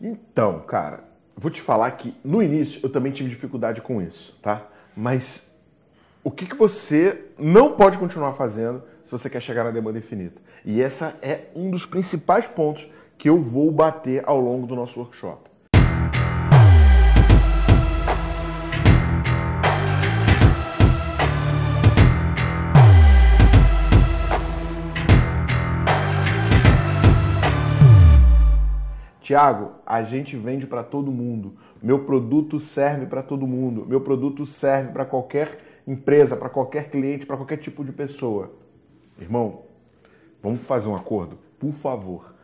Então, cara, vou te falar que no início eu também tive dificuldade com isso, tá? Mas o que, que você não pode continuar fazendo se você quer chegar na demanda infinita? E essa é um dos principais pontos que eu vou bater ao longo do nosso workshop. Tiago, a gente vende para todo mundo. Meu produto serve para todo mundo. Meu produto serve para qualquer empresa, para qualquer cliente, para qualquer tipo de pessoa. Irmão, vamos fazer um acordo? Por favor,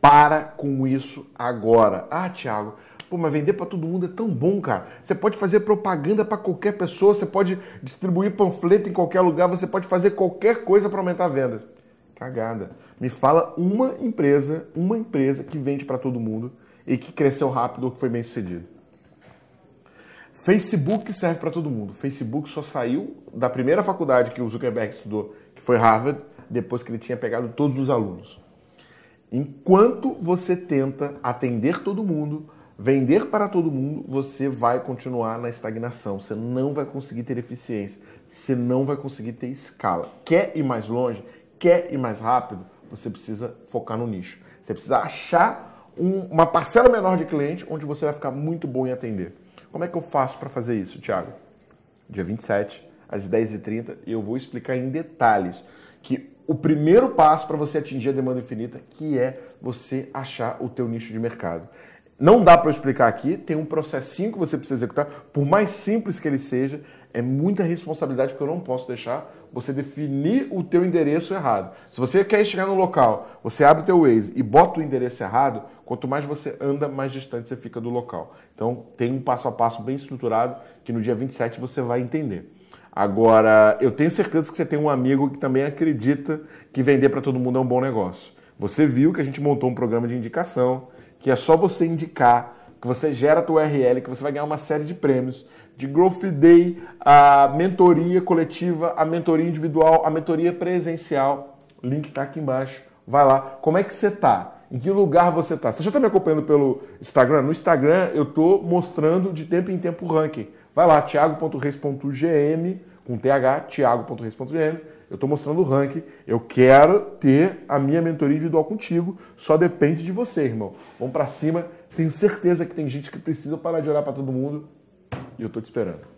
para com isso agora. Ah, Tiago, Pô, mas vender para todo mundo é tão bom, cara. Você pode fazer propaganda para qualquer pessoa, você pode distribuir panfleto em qualquer lugar, você pode fazer qualquer coisa para aumentar a venda. Cagada. Me fala uma empresa, uma empresa que vende para todo mundo e que cresceu rápido ou que foi bem sucedido. Facebook serve para todo mundo. Facebook só saiu da primeira faculdade que o Zuckerberg estudou, que foi Harvard, depois que ele tinha pegado todos os alunos. Enquanto você tenta atender todo mundo, vender para todo mundo, você vai continuar na estagnação. Você não vai conseguir ter eficiência. Você não vai conseguir ter escala. Quer ir mais longe? quer ir mais rápido, você precisa focar no nicho. Você precisa achar um, uma parcela menor de cliente onde você vai ficar muito bom em atender. Como é que eu faço para fazer isso, Thiago? Dia 27, às 10h30, eu vou explicar em detalhes que o primeiro passo para você atingir a demanda infinita, que é você achar o teu nicho de mercado não dá para explicar aqui, tem um processinho que você precisa executar, por mais simples que ele seja, é muita responsabilidade porque eu não posso deixar você definir o teu endereço errado. Se você quer chegar no local, você abre o teu Waze e bota o endereço errado, quanto mais você anda, mais distante você fica do local. Então tem um passo a passo bem estruturado que no dia 27 você vai entender. Agora, eu tenho certeza que você tem um amigo que também acredita que vender para todo mundo é um bom negócio. Você viu que a gente montou um programa de indicação, que é só você indicar, que você gera a tua URL, que você vai ganhar uma série de prêmios, de Growth Day, a mentoria coletiva, a mentoria individual, a mentoria presencial. O link está aqui embaixo. Vai lá. Como é que você está? Em que lugar você está? Você já está me acompanhando pelo Instagram? No Instagram eu estou mostrando de tempo em tempo o ranking. Vai lá, thiago.reis.gm com th, thiago.reis.gm. Eu estou mostrando o ranking. Eu quero ter a minha mentoria individual contigo. Só depende de você, irmão. Vamos para cima. Tenho certeza que tem gente que precisa parar de olhar para todo mundo. E eu estou te esperando.